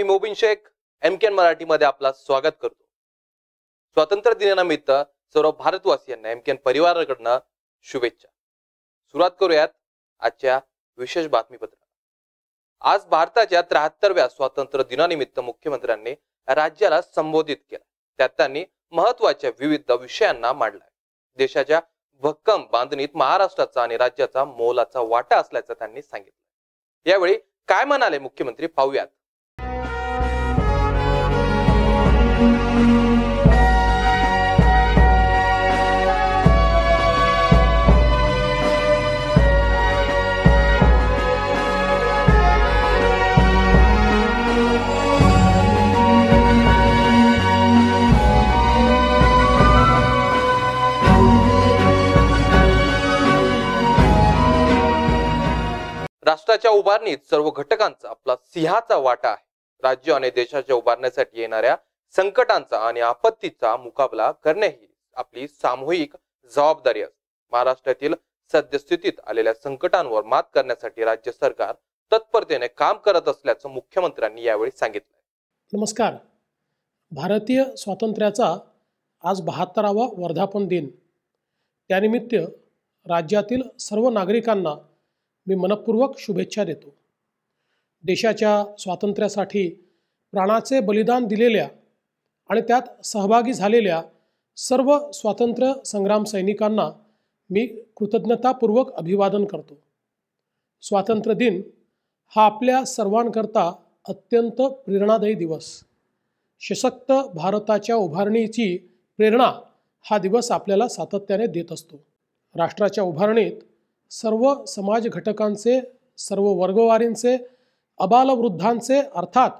मी Mobin Shaikh M Marathi मराठीमध्ये आपला स्वागत करतो स्वातंत्र्य दिनानिमित्त सर्व भारतवासियांना एम कॅन परिवाराकडनं शुभेच्छा सुरुवात करूयात आजच्या विशेष बातमीपत्र आज भारताच्या त्र्याहत्तरव्या स्वातंत्र्य दिनानिमित्त मुख्यमंत्र्यांनी राज्याला संबोधित केलं त्यात त्यांनी महत्वाच्या विविध विषयांना मांडला देशाच्या भक्कम बांधणीत महाराष्ट्राचा आणि राज्याचा मोलाचा वाटा असल्याचं त्यांनी सांगितलं यावेळी काय म्हणाले मुख्यमंत्री पाहूयात राष्ट्राच्या उभारणीत सर्व घटकांचा आपला सिंहाचा वाटा आहे राज्य आणि देशाच्या उभारण्यासाठी येणाऱ्या संकटांचा आणि आपत्तीचा मुकाबला करणे ही आपली सामूहिक जबाबदारी असते महाराष्ट्रातील सद्यस्थितीत आलेल्या संकटांवर मात करण्यासाठी राज्य सरकार तत्परतेने काम करत असल्याचं मुख्यमंत्र्यांनी यावेळी सांगितलं नमस्कार भारतीय स्वातंत्र्याचा आज बहात्तरावा वर्धापन दिन त्यानिमित्त राज्यातील सर्व नागरिकांना मी मनपूर्वक शुभेच्छा देतो देशाच्या स्वातंत्र्यासाठी प्राणाचे बलिदान दिलेल्या आणि त्यात सहभागी झालेल्या सर्व स्वातंत्र्य संग्राम सैनिकांना मी कृतज्ञतापूर्वक अभिवादन करतो स्वातंत्र्य दिन हा आपल्या सर्वांकरता अत्यंत प्रेरणादायी दिवस सशक्त भारताच्या उभारणीची प्रेरणा हा दिवस आपल्याला सातत्याने देत असतो राष्ट्राच्या उभारणीत सर्व समाज घटकांचे सर्व वर्गवारींचे अबालवृद्धांचे अर्थात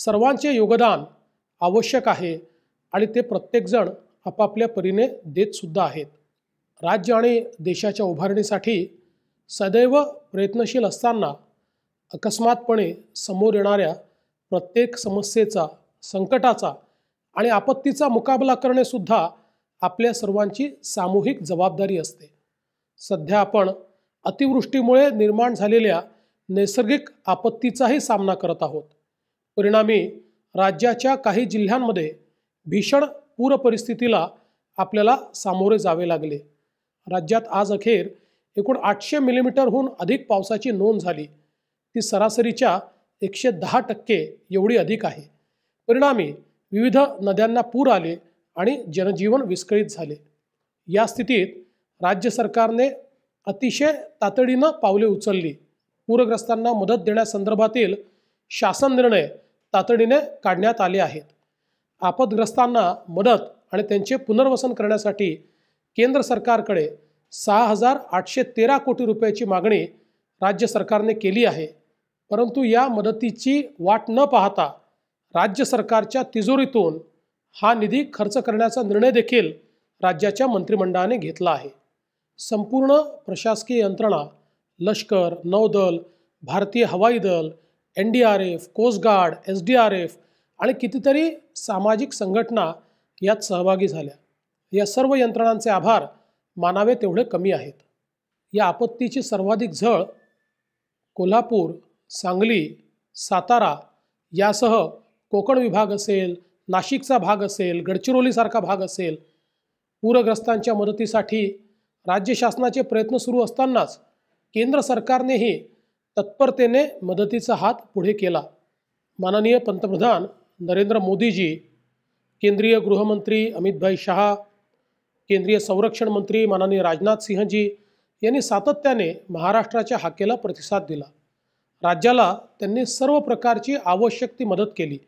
सर्वांचे योगदान आवश्यक आहे आणि ते प्रत्येकजण आपापल्या परीने देतसुद्धा आहेत राज्य आणि देशाच्या उभारणीसाठी सदैव प्रयत्नशील असताना अकस्मातपणे समोर येणाऱ्या प्रत्येक समस्येचा संकटाचा आणि आपत्तीचा मुकाबला करणेसुद्धा आपल्या सर्वांची सामूहिक जबाबदारी असते सध्या आपण अतिवृष्टीमुळे निर्माण झालेल्या नैसर्गिक आपत्तीचाही सामना करत आहोत परिणामी राज्याच्या काही जिल्ह्यांमध्ये भीषण पूर परिस्थितीला आपल्याला सामोरे जावे लागले राज्यात आज अखेर एकूण आठशे मिलीमीटरहून अधिक पावसाची नोंद झाली ती सरासरीच्या एकशे दहा टक्के एवढी अधिक आहे परिणामी विविध नद्यांना पूर आले आणि जनजीवन विस्कळीत झाले या स्थितीत राज्य सरकारने अतिशय तातडीनं पावले उचलली पूरग्रस्तांना मदत देण्यासंदर्भातील शासन निर्णय तातडीने काढण्यात आले आहेत आपदग्रस्तांना मदत आणि त्यांचे पुनर्वसन करण्यासाठी केंद्र सरकारकडे सहा हजार आठशे तेरा कोटी रुपयाची मागणी राज्य सरकारने केली आहे परंतु या मदतीची वाट न पाहता राज्य सरकारच्या तिजोरीतून हा निधी खर्च करण्याचा निर्णय देखील राज्याच्या मंत्रिमंडळाने घेतला आहे संपूर्ण प्रशासकीय यंत्रणा लष्कर नौदल भारतीय हवाई दल N D R F coastguard S D R F आणि कितीतरी सामाजिक संघटना यात सहभागी झाल्या या सर्व यंत्रणांचे आभार मानावे तेवढे कमी आहेत या आपत्तीची सर्वाधिक झळ कोल्हापूर सांगली सातारा यासह कोकण विभाग असेल नाशिकचा भाग असेल गडचिरोलीसारखा भाग असेल पूरग्रस्तांच्या मदतीसाठी राज्य शासनाचे प्रयत्न सुरू असतानाच केंद्र सरकारनेही तत्परतेने मदतीचा हात पुढे केला माननीय पंतप्रधान नरेंद्र मोदीजी केंद्रीय गृहमंत्री अमितभाई शहा केंद्रीय संरक्षण मंत्री माननीय राजनाथ सिंहजी यांनी सातत्याने महाराष्ट्राच्या हाकेला प्रतिसाद दिला राज्याला त्यांनी सर्व प्रकारची आवश्यक ती मदत केली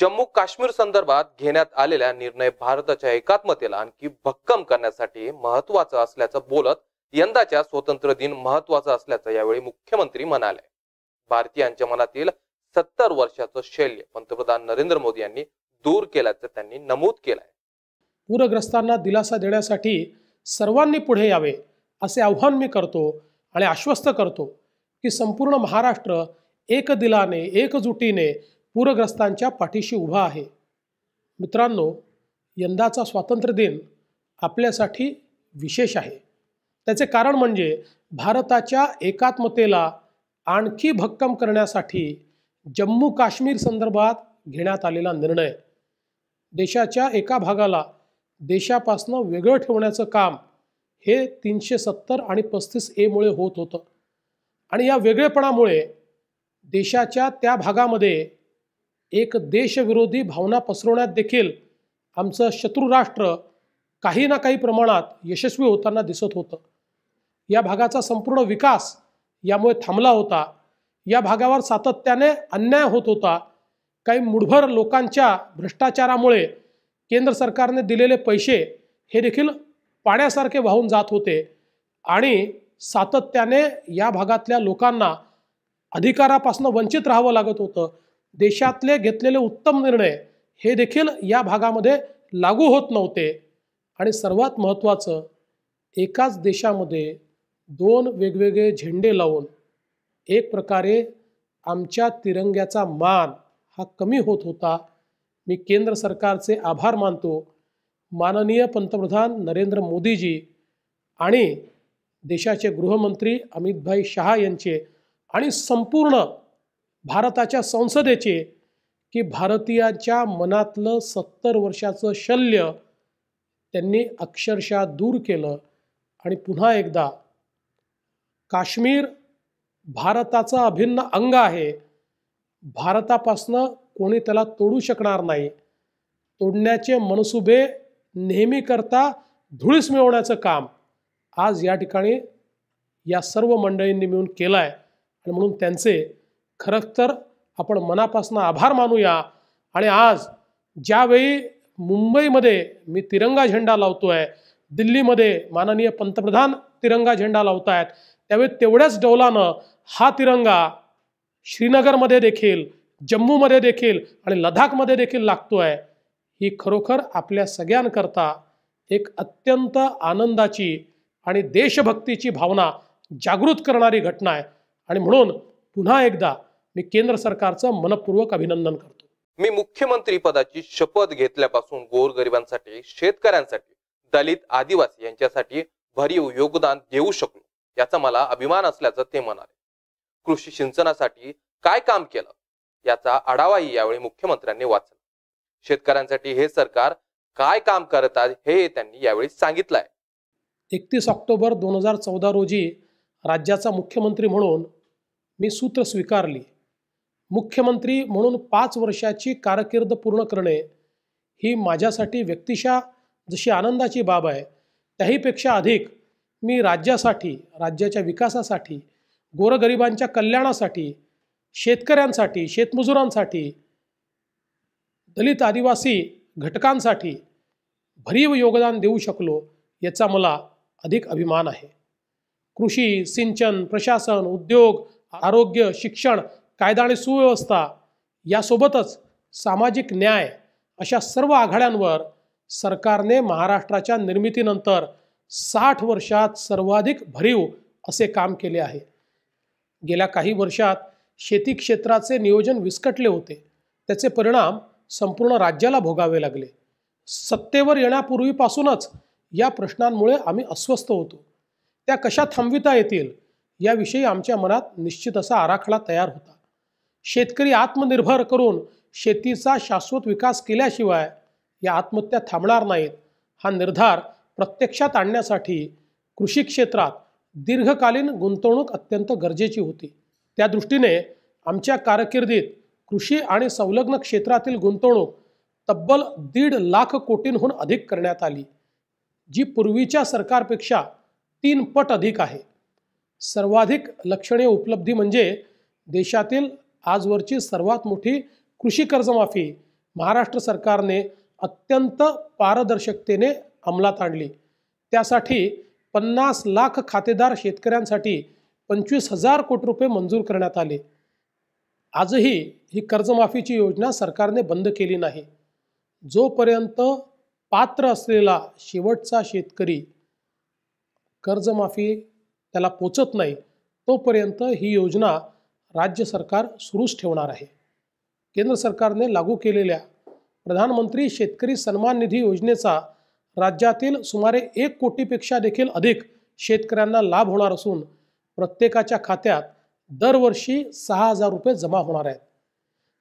जम्मू काश्मीर संदर्भात घेण्यात आलेल्या निर्णय भारताच्या एकात्मतेला आणखी भक्कम करण्यासाठी महत्वाचं असल्याचं बोलत यंदाच्या स्वतंत्र दिन महत्वाचा असल्याचं यावेळी मुख्यमंत्री म्हणाले भारतीयांच्या मनातील सत्तर वर्षाचं शैल्य पंतप्रधान नरेंद्र मोदी यांनी दूर केल्याचं त्यांनी नमूद केलंय पूरग्रस्तांना दिलासा देण्यासाठी सर्वांनी पुढे यावे असे आव्हान मी करतो आणि आश्वस्त करतो की संपूर्ण महाराष्ट्र एक दिलाने एकजुटीने पूरग्रस्तांच्या पाठीशी उभा आहे मित्रांनो यंदाचा स्वातंत्र्य दिन आपल्यासाठी विशेष आहे त्याचे कारण म्हणजे भारताच्या एकात्मतेला आणखी भक्कम करण्यासाठी जम्मू काश्मीर संदर्भात घेण्यात आलेला निर्णय देशाच्या एका भागाला देशापासनं वेगळं ठेवण्याचं काम हे तीनशे सत्तर आणि पस्तीस एमुळे होत होतं आणि या वेगळेपणामुळे देशाच्या त्या भागामध्ये एक देशविरोधी भावना पसरवण्यात देखील आमचं शत्रुराष्ट्र काही ना काही प्रमाणात यशस्वी होताना दिसत होतं या भागाचा संपूर्ण विकास यामुळे थांबला होता या भागावर सातत्याने अन्याय होत होता काही मुठभर लोकांच्या भ्रष्टाचारामुळे केंद्र सरकारने दिलेले पैसे हे देखील पाण्यासारखे वाहून जात होते आणि सातत्याने या भागातल्या लोकांना अधिकारापासून वंचित राहावं लागत होतं देशातले घेतलेले उत्तम निर्णय हे देखील या भागामध्ये लागू होत नव्हते आणि सर्वात महत्त्वाचं एकाच देशामध्ये दोन वेगवेगळे झेंडे लावून एक प्रकारे आमच्या तिरंग्याचा मान हा कमी होत होता मी केंद्र सरकारचे आभार मानतो माननीय पंतप्रधान नरेंद्र मोदीजी आणि देशाचे गृहमंत्री अमितभाई शहा यांचे आणि संपूर्ण भारताच्या संसदेचे की भारतीयांच्या मनातलं सत्तर वर्षाचं शल्य त्यांनी अक्षरशः दूर केलं आणि पुन्हा एकदा काश्मीर भारताचा अभिन्न अंग आहे भारतापासनं कोणी त्याला तोडू शकणार नाही तोडण्याचे मनसुबे नेहमीकरता करता धुळीस मिळवण्याचं काम आज या ठिकाणी या सर्व मंडळींनी मिळून केलं आहे आणि म्हणून त्यांचे खरंच तर आपण मनापासून आभार मानूया आणि आज ज्यावेळी मुंबईमध्ये मी तिरंगा झेंडा लावतो आहे दिल्लीमध्ये माननीय पंतप्रधान तिरंगा झेंडा लावत आहेत त्यावेळी तेवढ्याच डौलानं हा तिरंगा श्रीनगरमध्ये देखील जम्मूमध्ये देखील आणि लडाखमध्ये देखील लागतो आहे ही खरोखर आपल्या सगळ्यांकरता एक अत्यंत आनंदाची आणि देशभक्तीची भावना जागृत करणारी घटना आहे आणि म्हणून पुन्हा एकदा मी केंद्र सरकारचं मनपूर्वक अभिनंदन करतो मी मुख्यमंत्री पदाची शपथ घेतल्यापासून गोरगरिबांसाठी शेतकऱ्यांसाठी दलित आदिवासी यांच्यासाठी भरीव योगदान देऊ शकलो याचा मला अभिमान असल्याचं ते म्हणाले कृषी सिंचनासाठी काय काम केलं याचा आढावाही यावेळी मुख्यमंत्र्यांनी वाचला शेतकऱ्यांसाठी हे सरकार काय काम करत आहे हे त्यांनी यावेळी सांगितलं आहे एकतीस ऑक्टोबर दोन हजार चौदा रोजी राज्याचा मुख्यमंत्री म्हणून मी सूत्र स्वीकारली मुख्यमंत्री म्हणून पाच वर्षाची कारकीर्द पूर्ण करणे ही माझ्यासाठी व्यक्तिशा जशी आनंदाची बाब आहे त्याहीपेक्षा अधिक मी राज्यासाठी राज्याच्या विकासासाठी गोरगरिबांच्या कल्याणासाठी शेतकऱ्यांसाठी शेतमजुरांसाठी दलित आदिवासी घटकांसाठी भरीव योगदान देऊ शकलो याचा मला अधिक अभिमान आहे कृषी सिंचन प्रशासन उद्योग आरोग्य शिक्षण कायदा आणि सुव्यवस्था यासोबतच सामाजिक न्याय अशा सर्व आघाड्यांवर सरकारने महाराष्ट्राच्या निर्मितीनंतर साठ वर्षात सर्वाधिक भरीव असे काम केले आहे गेल्या काही वर्षात शेती क्षेत्राचे नियोजन विस्कटले होते त्याचे परिणाम संपूर्ण राज्याला भोगावे लागले सत्तेवर येण्यापूर्वीपासूनच या प्रश्नांमुळे आम्ही अस्वस्थ होतो त्या कशा थांबविता येतील याविषयी आमच्या मनात निश्चित असा आराखडा तयार होता शेतकरी आत्मनिर्भर करून शेतीचा शाश्वत विकास केल्याशिवाय या आत्महत्या थांबणार नाहीत हा निर्धार प्रत्यक्षात आणण्यासाठी कृषी क्षेत्रात दीर्घकालीन गुंतवणूक अत्यंत गरजेची होती त्या दृष्टीने आमच्या कारकिर्दीत कृषी आणि संलग्न क्षेत्रातील गुंतवणूक तब्बल दीड लाख कोटींहून अधिक करण्यात आली जी पूर्वीच्या सरकारपेक्षा तीन पट अधिक आहे सर्वाधिक लक्षणीय उपलब्धी म्हणजे देशातील आजवरची सर्वात मोठी कृषी कर्जमाफी महाराष्ट्र सरकारने अत्यंत पारदर्शकतेने अंमलात आणली त्यासाठी पन्नास लाख खातेदार शेतकऱ्यांसाठी पंचवीस हजार कोटी रुपये मंजूर करण्यात आले आजही ही कर्जमाफीची योजना सरकारने बंद केली नाही जोपर्यंत पात्र असलेला शेवटचा शेतकरी कर्जमाफी त्याला पोचत नाही तोपर्यंत ही योजना राज्य सरकार सुरूच ठेवणार आहे केंद्र सरकारने लागू केलेल्या प्रधानमंत्री शेतकरी सन्मान निधी योजनेचा राज्यातील सुमारे एक कोटीपेक्षा देखील अधिक शेतकऱ्यांना लाभ होणार असून प्रत्येकाच्या खात्यात दरवर्षी सहा हजार रुपये जमा होणार आहेत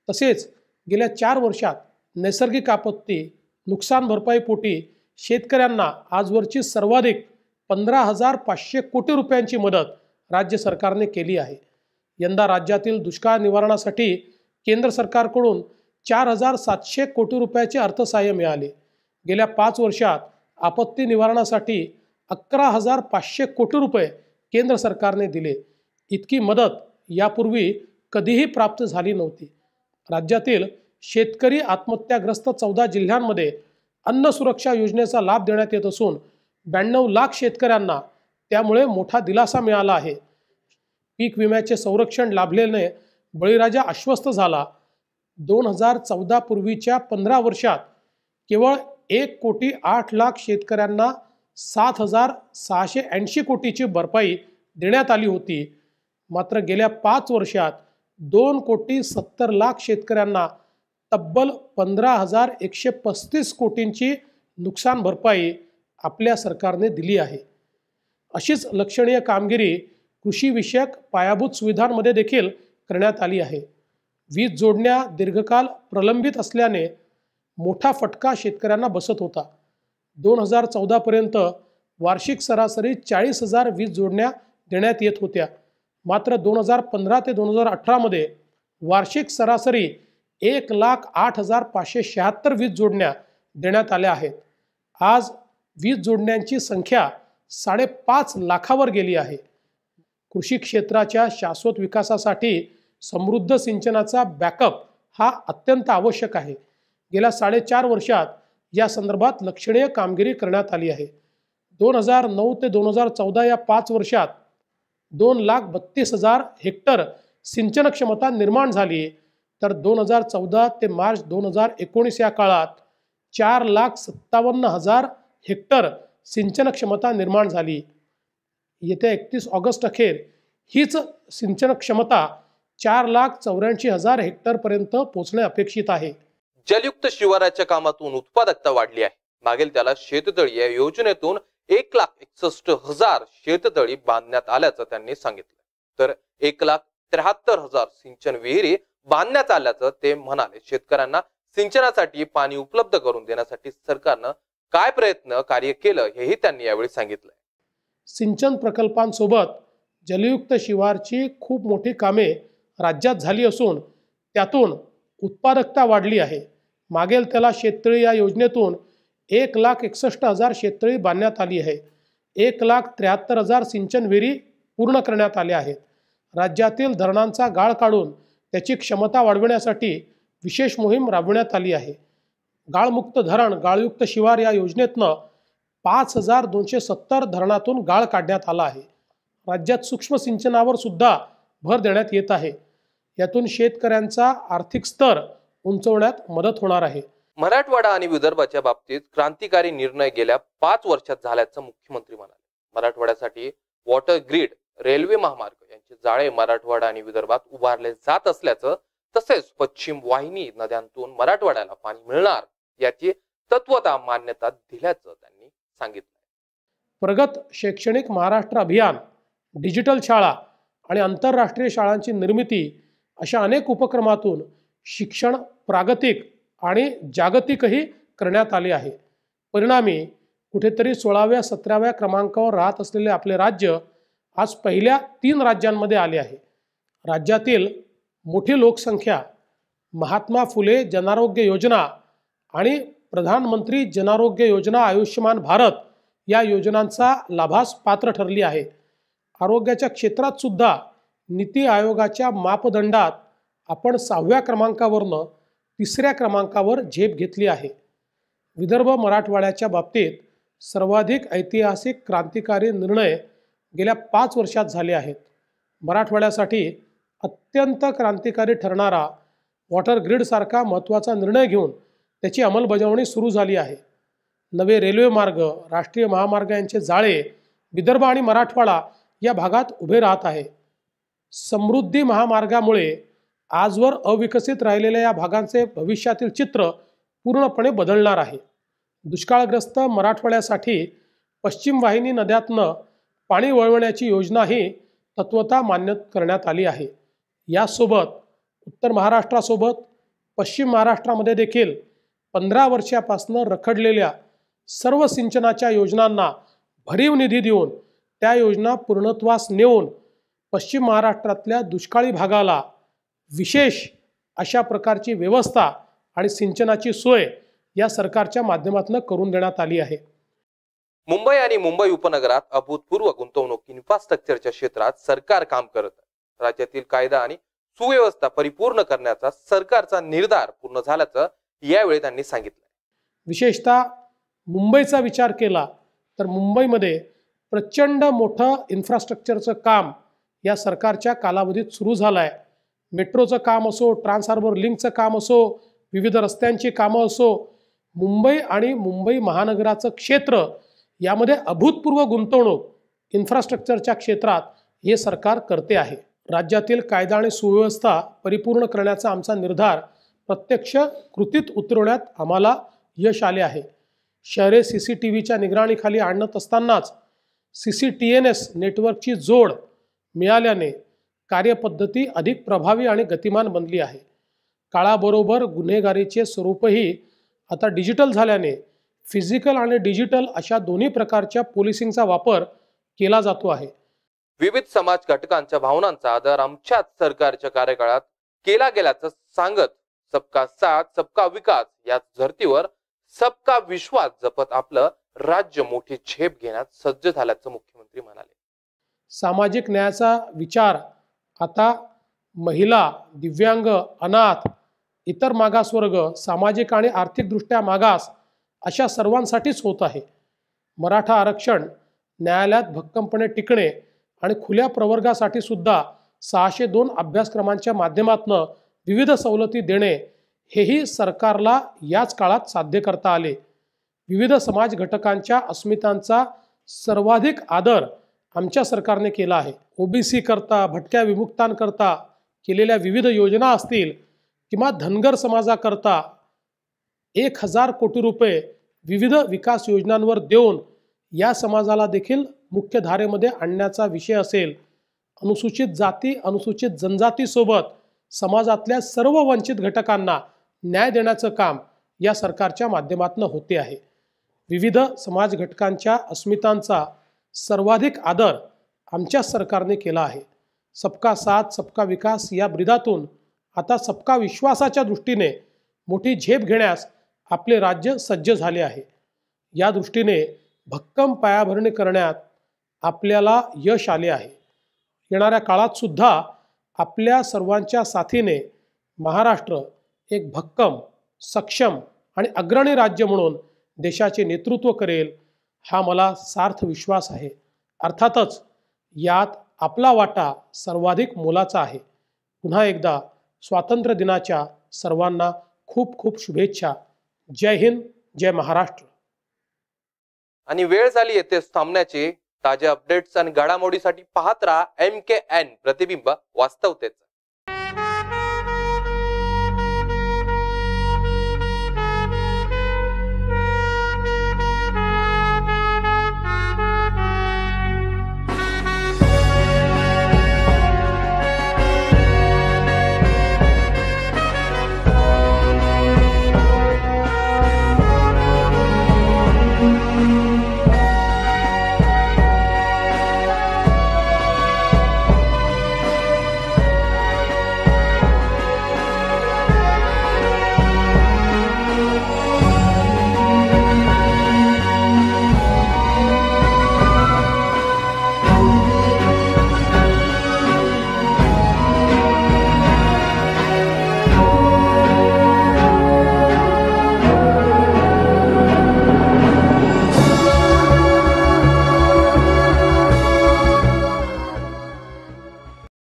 तसेच गेल्या चार वर्षात नैसर्गिक आपत्ती नुकसान भरपाईपोटी शेतकऱ्यांना आजवरची सर्वाधिक पंधरा हजार पाचशे कोटी रुपयांची मदत राज्य सरकारने केली आहे यंदा राज्यातील दुष्काळ निवारणासाठी केंद्र सरकारकडून चार हजार सातशे कोटी रुपयाचे अर्थसहाय्य मिळाले गेल्या पाच वर्षात आपत्ती निवारणासाठी अकरा हजार पाचशे कोटी रुपये केंद्र सरकारने दिले इतकी मदत यापूर्वी कधीही प्राप्त झाली नव्हती राज्यातील शेतकरी आत्महत्याग्रस्त चौदा जिल्ह्यांमध्ये अन्न सुरक्षा योजनेचा लाभ देण्यात येत असून ब्याण्णव लाख शेतकऱ्यांना त्यामुळे मोठा दिलासा मिळाला आहे पीक विम्याचे संरक्षण लाभलेले बळीराजा आश्वस्त झाला दोन हजार चौदा पूर्वीच्या पंधरा वर्षात केवळ एक कोटी आठ लाख शेतकऱ्यांना सात हजार सहाशे ऐंशी कोटीची भरपाई देण्यात आली होती मात्र गेल्या पाच वर्षात दोन कोटी सत्तर लाख शेतकऱ्यांना तब्बल पंधरा हजार एकशे पस्तीस कोटींची नुकसान भरपाई आपल्या सरकारने दिली आहे अशीच लक्षणीय कामगिरी कृषीविषयक पायाभूत सुविधांमध्ये देखील करण्यात आली आहे वीज जोडण्या दीर्घकाल प्रलंबित असल्याने मोठा फटका शेतकऱ्यांना बसत होता दोन हजार चौदापर्यंत वार्षिक सरासरी चाळीस हजार वीज जोडण्या देण्यात येत होत्या मात्र दोन हजार पंधरा ते दोन हजार अठरामध्ये वार्षिक सरासरी एक लाख आठ हजार पाचशे शहात्तर वीज जोडण्या देण्यात आल्या आहेत आज वीज जोडण्यांची संख्या साडेपाच लाखावर गेली आहे कृषी क्षेत्राच्या शाश्वत विकासासाठी समृद्ध सिंचनाचा बॅकअप हा अत्यंत आवश्यक आहे गेल्या साडेचार वर्षात या संदर्भात लक्षणीय कामगिरी करण्यात आली आहे दोन हजार नऊ ते दोन हजार चौदा या पाच वर्षात दोन लाख बत्तीस हजार हेक्टर सिंचन क्षमता निर्माण झाली तर दोन हजार चौदा ते मार्च दोन हजार एकोणीस या काळात चार लाख सत्तावन्न हजार हेक्टर सिंचन क्षमता निर्माण झाली येत्या एकतीस ऑगस्ट अखेर हीच सिंचन क्षमता चार लाख चौऱ्याऐंशी हजार हेक्टर पर्यंत पोहोचणे अपेक्षित आहे जलयुक्त शिवाराच्या कामातून उत्पादकता वाढली आहे मागील त्याला शेततळी या योजनेतून एक लाख एकसष्ट हजार शेततळी बांधण्यात आल्याचं त्यांनी सांगितलं तर एक लाख त्र्याहत्तर हजार सिंचन विहिरी बांधण्यात आल्याचं ते म्हणाले शेतकऱ्यांना सिंचनासाठी पाणी उपलब्ध करून देण्यासाठी सरकारनं काय प्रयत्न कार्य केलं हेही त्यांनी यावेळी सांगितलं सिंचन प्रकल्पांसोबत जलयुक्त शिवारची खूप मोठी कामे राज्यात झाली असून त्यातून उत्पादकता वाढली आहे मागेल त्याला शेततळी या योजनेतून एक लाख एकसष्ट हजार शेततळी बांधण्यात आली आहे एक लाख त्र्याहत्तर हजार सिंचन विहिरी पूर्ण करण्यात आल्या आहेत राज्यातील धरणांचा गाळ काढून त्याची क्षमता वाढविण्यासाठी विशेष मोहीम राबविण्यात आली आहे गाळमुक्त धरण गाळयुक्त शिवार या योजनेतनं पाच हजार दोनशे सत्तर धरणातून गाळ काढण्यात आला आहे राज्यात सूक्ष्म सिंचनावर सुद्धा भर देण्यात येत आहे यातून शेतकऱ्यांचा आर्थिक स्तर उंचवण्यात मदत होणार आहे मराठवाडा आणि विदर्भाच्या बाबतीत क्रांतिकारी निर्णय गेल्या पाच वर्षात झाल्याचं मुख्यमंत्री म्हणाले मराठवाड्यासाठी वॉटर ग्रीड रेल्वे महामार्ग यांचे जाळे मराठवाडा आणि विदर्भात उभारले जात असल्याचं तसेच पश्चिम वाहिनी नद्यांतून मराठवाड्याला पाणी मिळणार याची तत्वता मान्यता दिल्याचं त्यांनी सांगितलं प्रगत शैक्षणिक महाराष्ट्र अभियान डिजिटल शाळा आणि आंतरराष्ट्रीय शाळांची निर्मिती अशा अनेक उपक्रमातून शिक्षण प्रागतिक आणि जागतिकही करण्यात आले आहे परिणामी कुठेतरी सोळाव्या सतराव्या क्रमांकावर राहत असलेले आपले राज्य आज पहिल्या तीन राज्यांमध्ये आले आहे राज्यातील मोठी लोकसंख्या महात्मा फुले जनारोग्य योजना आणि प्रधानमंत्री जनआरोग्य योजना आयुष्यमान भारत या योजनांचा लाभास पात्र ठरली आहे आरोग्याच्या क्षेत्रात सुद्धा नीती आयोगाच्या मापदंडात आपण सहाव्या क्रमांकावरनं तिसऱ्या क्रमांकावर झेप घेतली आहे विदर्भ मराठवाड्याच्या बाबतीत सर्वाधिक ऐतिहासिक क्रांतिकारी निर्णय गेल्या पाच वर्षात झाले आहेत मराठवाड्यासाठी अत्यंत क्रांतिकारी ठरणारा वॉटर ग्रीडसारखा महत्त्वाचा निर्णय घेऊन त्याची अंमलबजावणी सुरू झाली आहे नवे रेल्वे मार्ग राष्ट्रीय महामार्ग यांचे जाळे विदर्भ आणि मराठवाडा या भागात उभे राहत आहे समृद्धी महामार्गामुळे आजवर अविकसित राहिलेल्या या भागांचे भविष्यातील चित्र पूर्णपणे बदलणार आहे दुष्काळग्रस्त मराठवाड्यासाठी पश्चिम वाहिनी नद्यातनं पाणी वळवण्याची योजनाही तत्वता मान्य करण्यात आली आहे यासोबत उत्तर महाराष्ट्रासोबत पश्चिम महाराष्ट्रामध्ये देखील पंधरा वर्षापासनं रखडलेल्या सर्व सिंचनाच्या योजनांना भरीव निधी देऊन त्या योजना पूर्णत्वास नेऊन पश्चिम महाराष्ट्रातल्या दुष्काळी भागाला विशेष अशा प्रकारची व्यवस्था आणि सिंचनाची सोय या सरकारच्या माध्यमातून करून देण्यात आली आहे मुंबई आणि मुंबई उपनगरात अभूतपूर्व गुंतवणूक इन्फ्रास्ट्रक्चरच्या क्षेत्रात सरकार काम करत आहे राज्यातील कायदा आणि सुव्यवस्था परिपूर्ण करण्याचा सरकारचा निर्धार पूर्ण झाल्याचं यावेळी त्यांनी सांगितलं विशेषतः मुंबईचा विचार केला तर मुंबईमध्ये प्रचंड मोठं इन्फ्रास्ट्रक्चरचं काम या सरकारच्या कालावधीत सुरू झालं आहे मेट्रोचं काम असो ट्रान्स हार्बर लिंकचं काम असो विविध रस्त्यांची कामं असो मुंबई आणि मुंबई महानगराचं क्षेत्र यामध्ये अभूतपूर्व गुंतवणूक इन्फ्रास्ट्रक्चरच्या क्षेत्रात हे सरकार करते आहे राज्यातील कायदा आणि सुव्यवस्था परिपूर्ण करण्याचा आमचा निर्धार प्रत्यक्ष कृतीत उतरवण्यात आम्हाला यश आले आहे शहरे सी सी टी व्हीच्या निगराणीखाली आणत असतानाच C C T N S नेटवर्कची जोड मिळाल्याने कार्यपद्धती अधिक प्रभावी आणि गतिमान बनली आहे काळाबरोबर गुन्हेगारीचे स्वरूपही आता डिजिटल झाल्याने फिजिकल आणि डिजिटल अशा दोन्ही प्रकारच्या पोलिसिंगचा वापर केला जातो आहे विविध समाज घटकांच्या भावनांचा आदर आमच्याच सरकारच्या कार्यकाळात केला गेल्याचं सांगत सबका साथ सबका विकास या धर्तीवर सबका विश्वास जपत आपलं राज्य मोठी झेप घेण्यात सज्ज झाल्याचं मुख्यमंत्री म्हणाले सामाजिक न्यायाचा विचार आता महिला दिव्यांग अनाथ इतर मागासवर्ग सामाजिक आणि आर्थिकदृष्ट्या मागास अशा सर्वांसाठीच होत आहे मराठा आरक्षण न्यायालयात भक्कमपणे टिकणे आणि खुल्या प्रवर्गासाठी सुद्धा सहाशे दोन अभ्यासक्रमांच्या माध्यमातून विविध सवलती देणे हेही सरकारला याच काळात साध्य करता आले विविध समाज घटकांच्या अस्मितांचा सर्वाधिक आदर आमच्या सरकारने केला आहे ओबीसी करता भटक्या विमुक्तांकरता केलेल्या विविध योजना असतील किंवा धनगर समाजाकरता एक हजार कोटी रुपये विविध विकास योजनांवर देऊन या समाजाला देखील मुख्य धारेमध्ये आणण्याचा विषय असेल अनुसूचित जाती अनुसूचित जनजातीसोबत समाजातल्या सर्व वंचित घटकांना न्याय देण्याचं काम या सरकारच्या माध्यमातून होते आहे विविध समाज घटकांच्या अस्मितांचा सर्वाधिक आदर आमच्या सरकारने केला आहे सबका साथ सबका विकास या ब्रिदातून आता सबका विश्वासाच्या दृष्टीने मोठी झेप घेण्यास आपले राज्य सज्ज झाले आहे या दृष्टीने भक्कम पायाभरणी करण्यात आपल्याला यश आले आहे येणाऱ्या काळात सुद्धा आपल्या सर्वांच्या साथीने महाराष्ट्र एक भक्कम सक्षम आणि अग्रणी राज्य म्हणून देशाचे नेतृत्व करेल हा मला सार्थ विश्वास आहे अर्थातच यात आपला वाटा सर्वाधिक मोलाचा आहे पुन्हा एकदा स्वातंत्र्य दिनाच्या सर्वांना खूप खूप शुभेच्छा जय हिंद जय महाराष्ट्र आणि वेळ झाली येते थांबण्याची ताज्या अपडेट्स आणि घडामोडीसाठी पाहत राहा एम के एन प्रतिबिंब वास्तवतेच